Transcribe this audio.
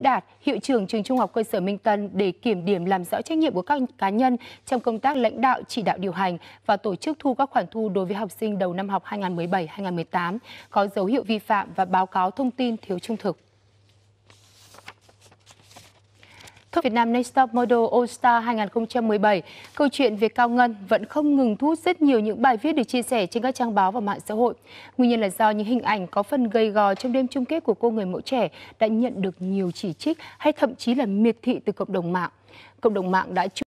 Đạt, hiệu trưởng trường Trung học cơ sở Minh Tân để kiểm điểm làm rõ trách nhiệm của các cá nhân trong công tác lãnh đạo, chỉ đạo điều hành và tổ chức thu các khoản thu đối với học sinh đầu năm học 2017-2018 có dấu hiệu vi phạm và báo cáo thông tin thiếu trung thực. Top Việt Nam Next Top Model All Star 2017, câu chuyện về Cao Ngân vẫn không ngừng thu hút rất nhiều những bài viết được chia sẻ trên các trang báo và mạng xã hội. Nguyên nhân là do những hình ảnh có phần gây gò trong đêm chung kết của cô người mẫu trẻ đã nhận được nhiều chỉ trích hay thậm chí là miệt thị từ cộng đồng mạng. Cộng đồng mạng đã